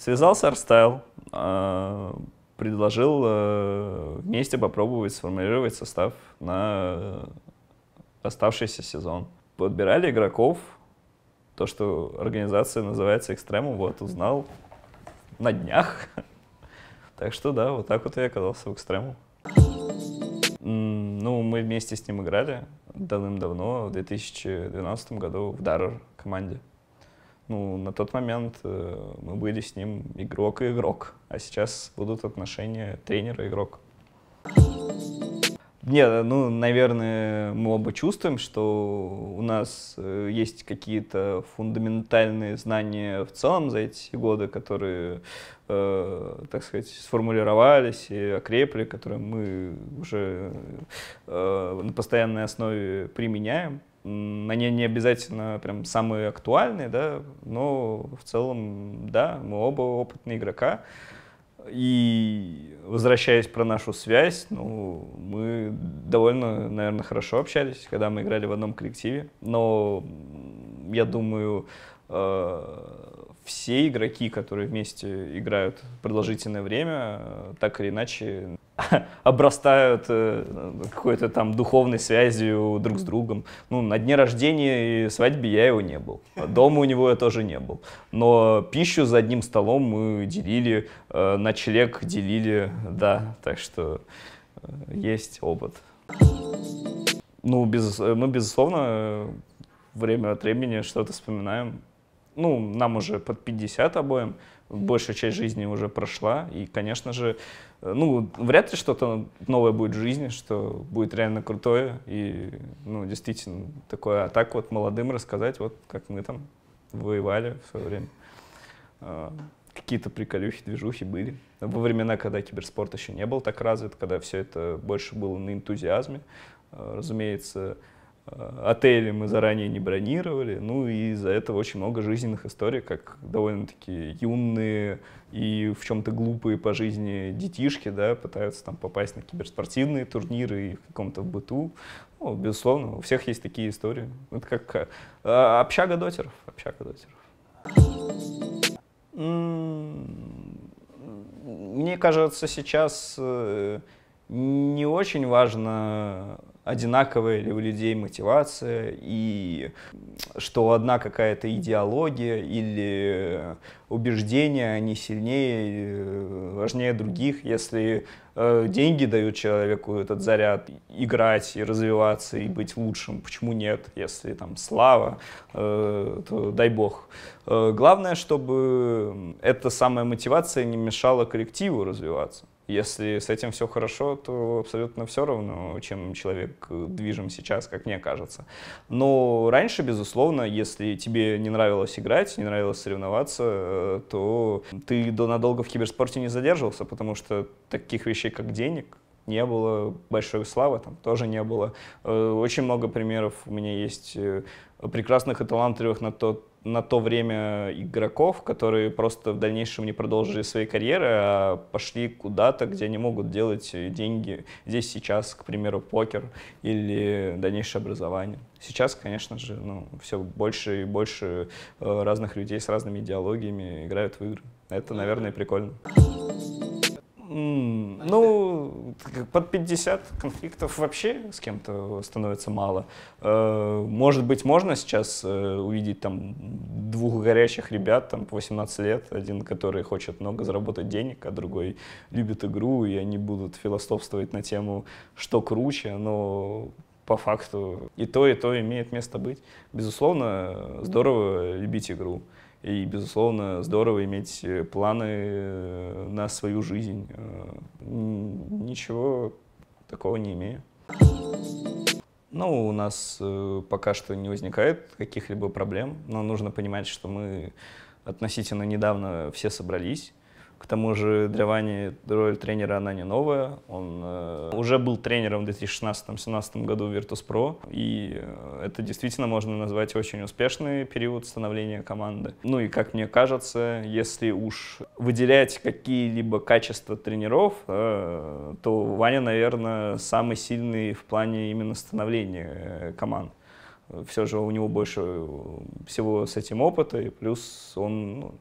Связался Арстайл, а, предложил э, вместе попробовать сформулировать состав на оставшийся сезон. Подбирали игроков, то, что организация называется «Экстремум», вот, узнал на днях. Так что да, вот так вот я оказался в «Экстрему». Ну, мы вместе с ним играли давным-давно, в 2012 году в «Даррер» команде ну, на тот момент э, мы были с ним игрок и игрок, а сейчас будут отношения тренера и игрок. Нет, ну, наверное, мы оба чувствуем, что у нас э, есть какие-то фундаментальные знания в целом за эти годы, которые, э, так сказать, сформулировались и окрепли, которые мы уже э, на постоянной основе применяем они не обязательно прям самые актуальные, да, но в целом, да, мы оба опытные игрока. И возвращаясь про нашу связь, ну, мы довольно, наверное, хорошо общались, когда мы играли в одном коллективе. Но я думаю, э, все игроки, которые вместе играют продолжительное время, э, так или иначе обрастают э, какой-то там духовной связью друг с другом. Ну, на дне рождения и свадьбе я его не был. А дома у него я тоже не был. Но пищу за одним столом мы делили, э, ночлег делили, да. Так что э, есть опыт. Ну, без, мы, безусловно, время от времени что-то вспоминаем. Ну, нам уже под 50 обоим, большая часть жизни уже прошла, и, конечно же, э, ну, вряд ли что-то новое будет в жизни, что будет реально крутое, и, ну, действительно, такое, а так вот молодым рассказать, вот как мы там воевали в свое время. А, какие-то приколюхи, движухи были. Во времена, когда киберспорт еще не был так развит, когда все это больше было на энтузиазме, э, разумеется, Отели мы заранее не бронировали, ну и из-за этого очень много жизненных историй, как довольно-таки юные и в чем-то глупые по жизни детишки, да, пытаются там попасть на киберспортивные турниры и в каком-то быту. Ну, безусловно, у всех есть такие истории. Это как а, общага дотеров, общага дотеров. Мне кажется, сейчас э, не очень важно одинаковая ли у людей мотивация, и что одна какая-то идеология или убеждения, они сильнее, важнее других, если э, деньги дают человеку этот заряд играть и развиваться и быть лучшим, почему нет, если там слава, э, то дай бог. Э, главное, чтобы эта самая мотивация не мешала коллективу развиваться. Если с этим все хорошо, то абсолютно все равно, чем человек э, движим сейчас, как мне кажется. Но раньше, безусловно, если тебе не нравилось играть, не нравилось соревноваться, э, то ты надолго в киберспорте не задерживался, потому что таких вещей, как денег, не было, большой славы там тоже не было. Э, очень много примеров у меня есть прекрасных и талантливых на тот на то время игроков, которые просто в дальнейшем не продолжили свои карьеры, а пошли куда-то, где они могут делать деньги. Здесь сейчас, к примеру, покер или дальнейшее образование. Сейчас, конечно же, ну, все больше и больше э, разных людей с разными идеологиями играют в игры. Это, наверное, прикольно ну, под 50 конфликтов вообще с кем-то становится мало. Э, может быть, можно сейчас э, увидеть там двух горящих ребят, там, 18 лет, один, который хочет много заработать денег, а другой любит игру, и они будут философствовать на тему, что круче, но по факту и то, и то имеет место быть. Безусловно, здорово любить игру. И, безусловно, здорово иметь э, планы э, на свою жизнь. Э, ничего такого не имею. Ну, у нас пока что не возникает каких-либо проблем, но нужно понимать, что мы относительно недавно все собрались, к тому же для Вани роль тренера, она не новая. Он э, уже был тренером в 2016-2017 году в Virtus.pro, и э, это действительно можно назвать очень успешный период становления команды. Ну и, как мне кажется, если уж выделять какие-либо качества тренеров, э, то Ваня, наверное, самый сильный в плане именно становления э, команд все же у него больше э, всего с этим опыта, и плюс он ну,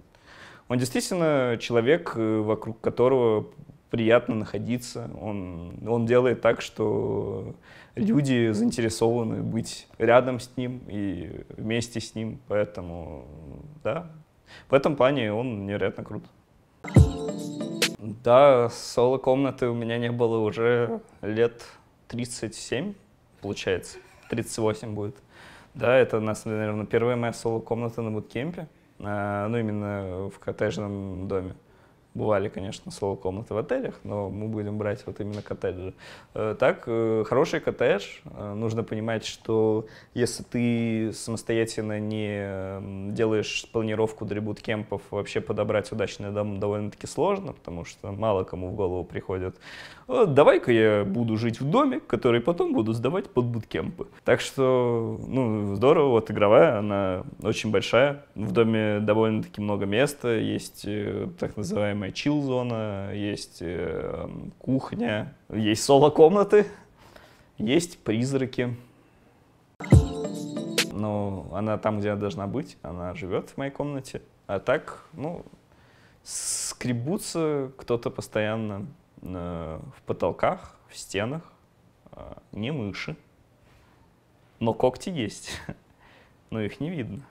он действительно человек, э, вокруг которого приятно находиться. Он, он делает так, что люди заинтересованы быть рядом с ним и вместе с ним. Поэтому, да, в этом плане он невероятно крут. Да, соло-комнаты у меня не было уже лет 37, получается. 38 будет. Да, это у нас, наверное, первая моя соло-комната на буткемпе. Э, ну, именно в коттеджном доме. Бывали, конечно, соло комнаты в отелях, но мы будем брать вот именно коттеджи. Э, так, э, хороший коттедж, нужно понимать, что если ты самостоятельно не делаешь планировку для кемпов вообще подобрать удачный дом довольно-таки сложно, потому что мало кому в голову приходит «Э, давай-ка я буду жить в доме, который потом буду сдавать под буткемпы. Так что, ну, здорово, вот игровая, она очень большая. В доме довольно-таки много места, есть э, так называемая чил-зона, есть э, кухня, есть соло-комнаты, есть призраки. Но ну, она там, где она должна быть, она живет в моей комнате. А так, ну, скребутся кто-то постоянно, Э, в потолках, в стенах, э, не мыши, но когти есть, но их не видно.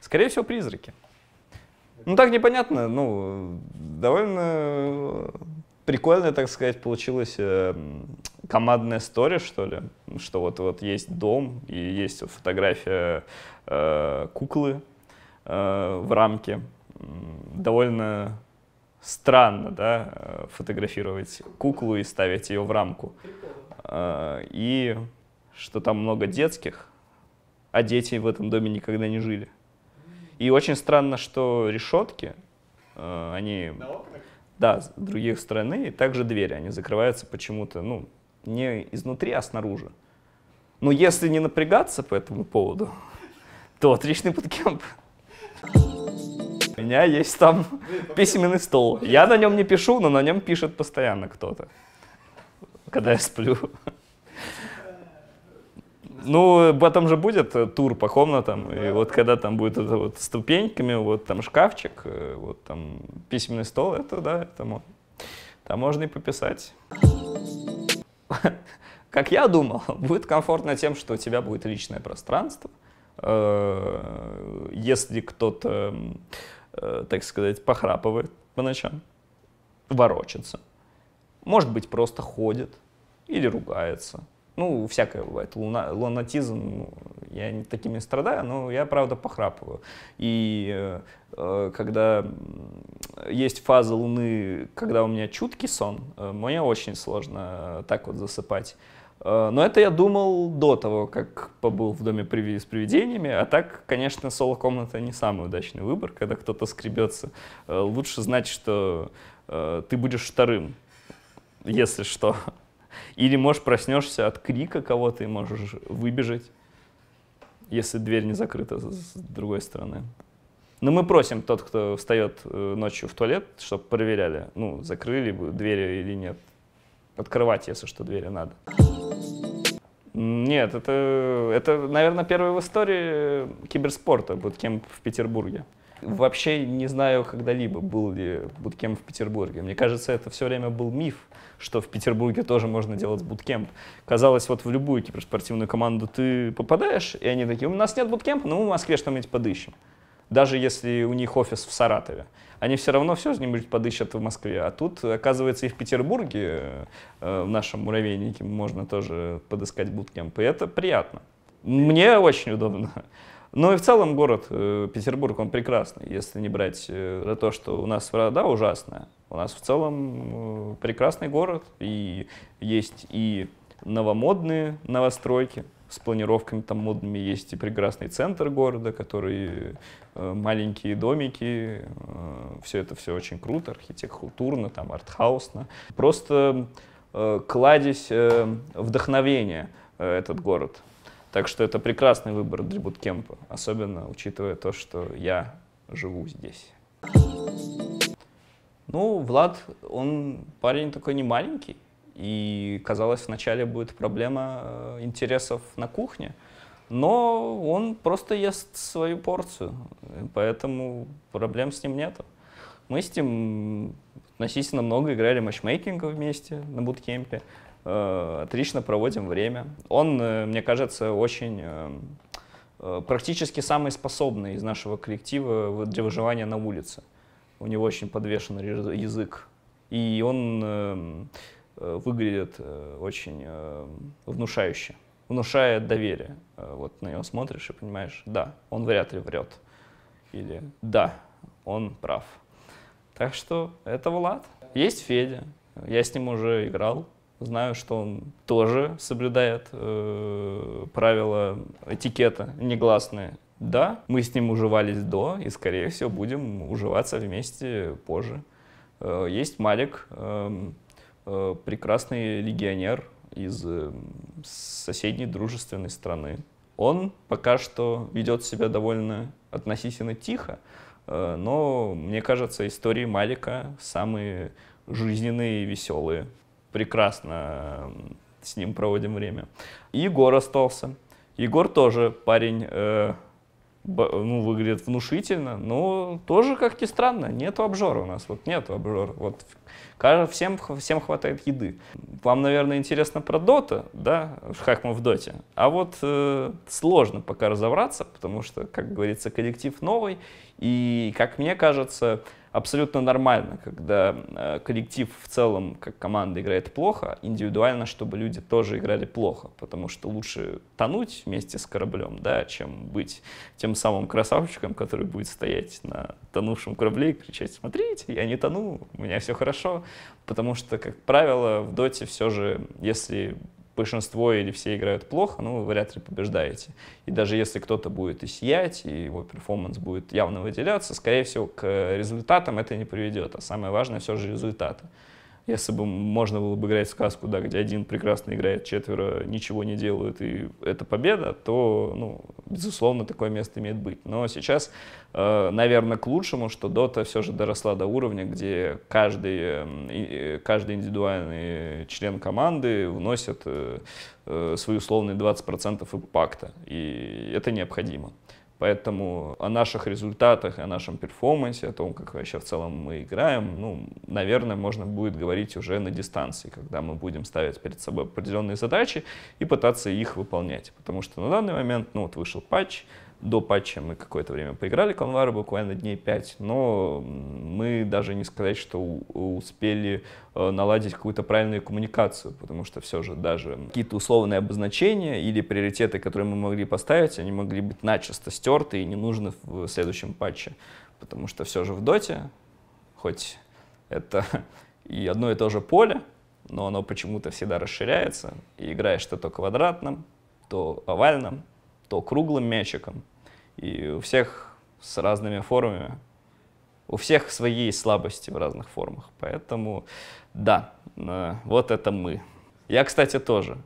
Скорее всего, призраки. Ну, так непонятно, ну, довольно э, прикольная, так сказать, получилась командная история, что ли, что вот, вот есть дом и есть фотография э, куклы э, в рамке. Довольно странно, да, э, фотографировать куклу и ставить ее в рамку. Э, и что там много детских, а дети в этом доме никогда не жили. И очень странно, что решетки, э, они... Да, с других стороны, и также двери, они закрываются почему-то, ну, не изнутри, а снаружи. Но если не напрягаться по этому поводу, то отличный буткемп. У меня есть там письменный стол. Я на нем не пишу, но на нем пишет постоянно кто-то, когда я сплю. Ну, потом же будет э, тур по комнатам, да. и вот когда там будет это вот ступеньками, вот там шкафчик, э, вот там письменный стол, это да, это можно. Там можно и пописать. Как я думал, будет комфортно тем, что у тебя будет личное пространство. Э, если кто-то Э, так сказать, похрапывает по ночам, ворочится. Может быть, просто ходит или ругается. Ну, всякое бывает. Луна, лунатизм, ну, я не такими страдаю, но я, правда, похрапываю. И э, э когда есть фаза Луны, когда у меня чуткий сон, э, мне очень сложно э, так вот засыпать. Э, но это я думал до того, как побыл в доме привид с привидениями. А так, конечно, соло-комната не самый удачный выбор, когда кто-то скребется. Э, лучше знать, что э, ты будешь вторым, если что. Или, может, проснешься от крика кого-то и можешь выбежать, если дверь не закрыта с другой стороны. Но мы просим тот, кто встает э, ночью в туалет, чтобы проверяли, ну, закрыли бы двери или нет. Открывать, если что, двери надо. Нет, это, это, наверное, первый в истории киберспорта будет кем в Петербурге вообще не знаю, когда-либо был ли буткемп в Петербурге. Мне кажется, это все время был миф, что в Петербурге тоже можно делать буткемп. Казалось, вот в любую киберспортивную команду ты попадаешь, и они такие, у нас нет буткемпа, но мы в Москве что-нибудь подыщем. Даже если у них офис в Саратове. Они все равно все что-нибудь подыщут в Москве. А тут, оказывается, и в Петербурге, э, в нашем муравейнике, можно тоже подыскать буткемп. И это приятно. Мне очень удобно. Ну и в целом город э, Петербург, он прекрасный, если не брать э, то, что у нас вода ужасная. У нас в целом э, прекрасный город, и есть и новомодные новостройки с планировками там модными, есть и прекрасный центр города, который э, маленькие домики, э, все это все очень круто, архитектурно, там артхаусно. Просто э, кладезь э, вдохновения э, этот город. Так что это прекрасный выбор для буткемпа, особенно учитывая то, что я живу здесь. Ну, Влад, он парень такой не маленький, и казалось, вначале будет проблема э, интересов на кухне, но он просто ест свою порцию, поэтому проблем с ним нету. Мы с ним относительно много играли матчмейкинга вместе на буткемпе. Э, отлично проводим время. Он, э, мне кажется, очень э, практически самый способный из нашего коллектива для выживания на улице. У него очень подвешен язык. И он выглядит очень внушающе, внушает доверие. Вот на него смотришь и понимаешь, да, он вряд ли врет. Или да, он прав. Так что это Влад. Есть Федя, я с ним уже играл. Знаю, что он тоже соблюдает э, правила этикета негласные. Да, мы с ним уживались до, и, скорее всего, будем уживаться вместе позже. Э, есть Малик, э, э, прекрасный легионер из э, соседней дружественной страны. Он пока что ведет себя довольно относительно тихо, э, но, мне кажется, истории Малика самые жизненные и веселые прекрасно э, с ним проводим время. И Егор остался. Егор тоже парень, э, ну, выглядит внушительно, но тоже, как ни странно, нету обжора у нас, вот нету обжора. Вот всем, всем хватает еды. Вам, наверное, интересно про Дота, да, как мы в Доте, а вот э, сложно пока разобраться, потому что, как говорится, коллектив новый, и, как мне кажется, абсолютно нормально, когда э, коллектив в целом, как команда, играет плохо, индивидуально, чтобы люди тоже играли плохо, потому что лучше тонуть вместе с кораблем, да, чем быть тем самым красавчиком, который будет стоять на тонувшем корабле и кричать, смотрите, я не тону, у меня все хорошо, потому что, как правило, в доте все же, если большинство или все играют плохо, ну, вы вряд ли побеждаете. И даже если кто-то будет и сиять, и его перформанс будет явно выделяться, скорее всего, к результатам это не приведет. А самое важное все же результаты. Если бы можно было бы играть в сказку, да, где один прекрасно играет, четверо ничего не делают, и это победа, то, ну, безусловно, такое место имеет быть. Но сейчас, э, наверное, к лучшему, что Dota все же доросла до уровня, где каждый, эм, каждый индивидуальный член команды вносит э, э, свои условные 20% импакта, и это необходимо. Поэтому о наших результатах, о нашем перформансе, о том, как вообще в целом мы играем, ну, наверное, можно будет говорить уже на дистанции, когда мы будем ставить перед собой определенные задачи и пытаться их выполнять. Потому что на данный момент, ну, вот вышел патч, до патча мы какое-то время поиграли конвары, буквально дней 5, но мы даже не сказать, что успели э, наладить какую-то правильную коммуникацию, потому что все же даже какие-то условные обозначения или приоритеты, которые мы могли поставить, они могли быть начисто стерты и не нужны в следующем патче, потому что все же в доте, хоть это и одно и то же поле, но оно почему-то всегда расширяется, и играешь ты то квадратным, то овальным, то круглым мячиком. И у всех с разными формами. У всех свои слабости в разных формах. Поэтому, да, э, вот это мы. Я, кстати, тоже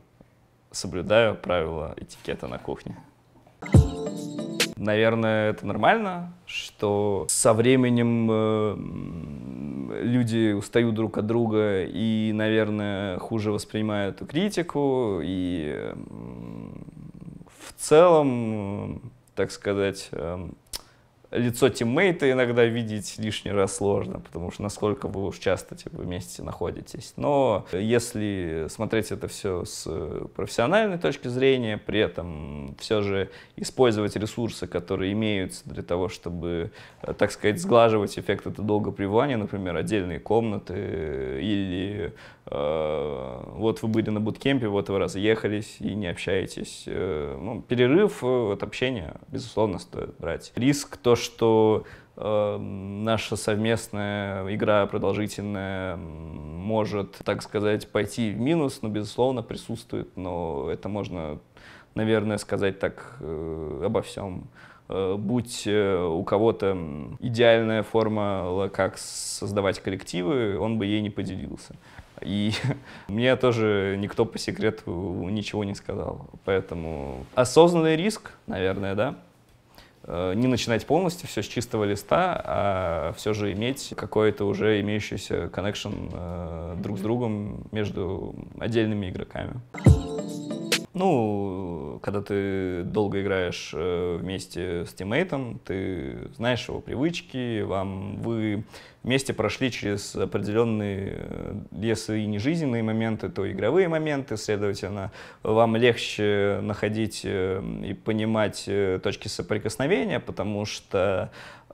соблюдаю правила этикета на кухне. Наверное, это нормально, что со временем э, люди устают друг от друга и, наверное, хуже воспринимают критику и в целом, э, так сказать, э, лицо тиммейта иногда видеть лишний раз сложно, потому что насколько вы уж часто типа, вместе находитесь. Но если смотреть это все с профессиональной точки зрения, при этом все же использовать ресурсы, которые имеются для того, чтобы, э, так сказать, сглаживать эффект этого долго пребывания, например, отдельные комнаты или э, вот вы были на буткемпе, вот вы разъехались и не общаетесь. Э, ну, перерыв от общения, безусловно, стоит брать. Риск то, что э, наша совместная игра продолжительная может, так сказать, пойти в минус, но, безусловно, присутствует, но это можно, наверное, сказать так э, обо всем э, будь э, у кого-то идеальная формула, э, как создавать коллективы, он бы ей не поделился. И мне тоже никто по секрету ничего не сказал. Поэтому осознанный риск, наверное, да, Э, не начинать полностью все с чистого листа, а все же иметь какой-то уже имеющийся коннекшн э, друг с другом между отдельными игроками. Ну, когда ты долго играешь э, вместе с тиммейтом, ты знаешь его привычки, вам вы вместе прошли через определенные, э, если и не жизненные моменты, то игровые моменты, следовательно, вам легче находить э, и понимать точки соприкосновения, потому что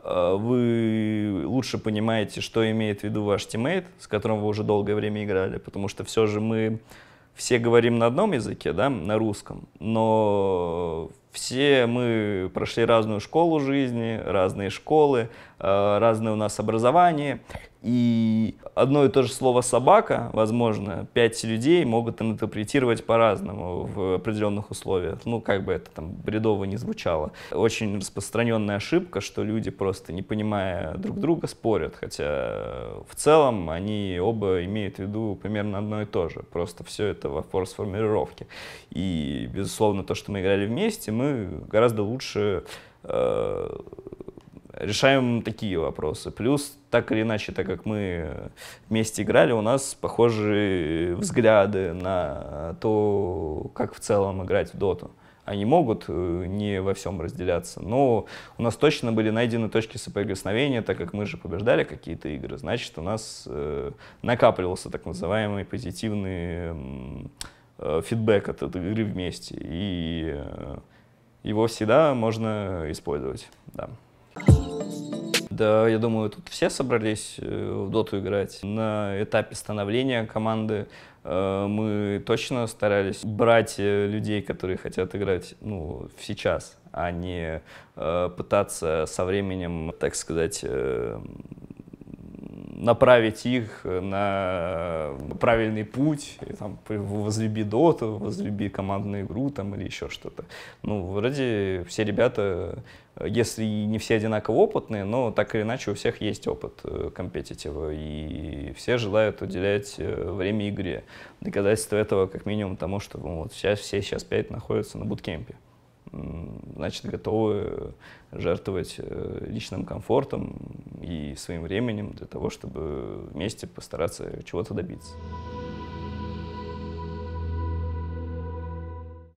вы лучше понимаете, что имеет в виду ваш тиммейт, с которым вы уже долгое время играли, потому что все же мы все говорим на одном языке, да, на русском, но все мы прошли разную школу жизни, разные школы, э, разное у нас образование. И одно и то же слово «собака», возможно, пять людей могут интерпретировать по-разному в определенных условиях. Ну, как бы это там бредово не звучало. Очень распространенная ошибка, что люди, просто не понимая друг друга, спорят. Хотя э, в целом они оба имеют в виду примерно одно и то же. Просто все это во форс формулировки. И, безусловно, то, что мы играли вместе, мы мы гораздо лучше э, решаем такие вопросы. Плюс, так или иначе, так как мы вместе играли, у нас похожие взгляды на то, как в целом играть в доту. Они могут э, не во всем разделяться, но у нас точно были найдены точки соприкосновения, так как мы же побеждали какие-то игры, значит, у нас э, накапливался так называемый позитивный э, фидбэк от этой игры вместе. И э, его всегда можно использовать, да. Да, я думаю, тут все собрались э, в доту играть. На этапе становления команды э, мы точно старались брать э, людей, которые хотят играть ну, сейчас, а не пытаться со временем, так сказать, направить их э, на э, правильный путь, там, возлюби доту, возлюби командную игру там, или еще что-то. Ну, вроде все ребята, э, если не все одинаково опытные, но так или иначе у всех есть опыт компетитива, и все желают уделять время игре. Доказательство этого как минимум тому, что ну, вот сейчас, все сейчас пять находятся на буткемпе значит, готовы э, жертвовать э, личным комфортом и своим временем для того, чтобы вместе постараться чего-то добиться.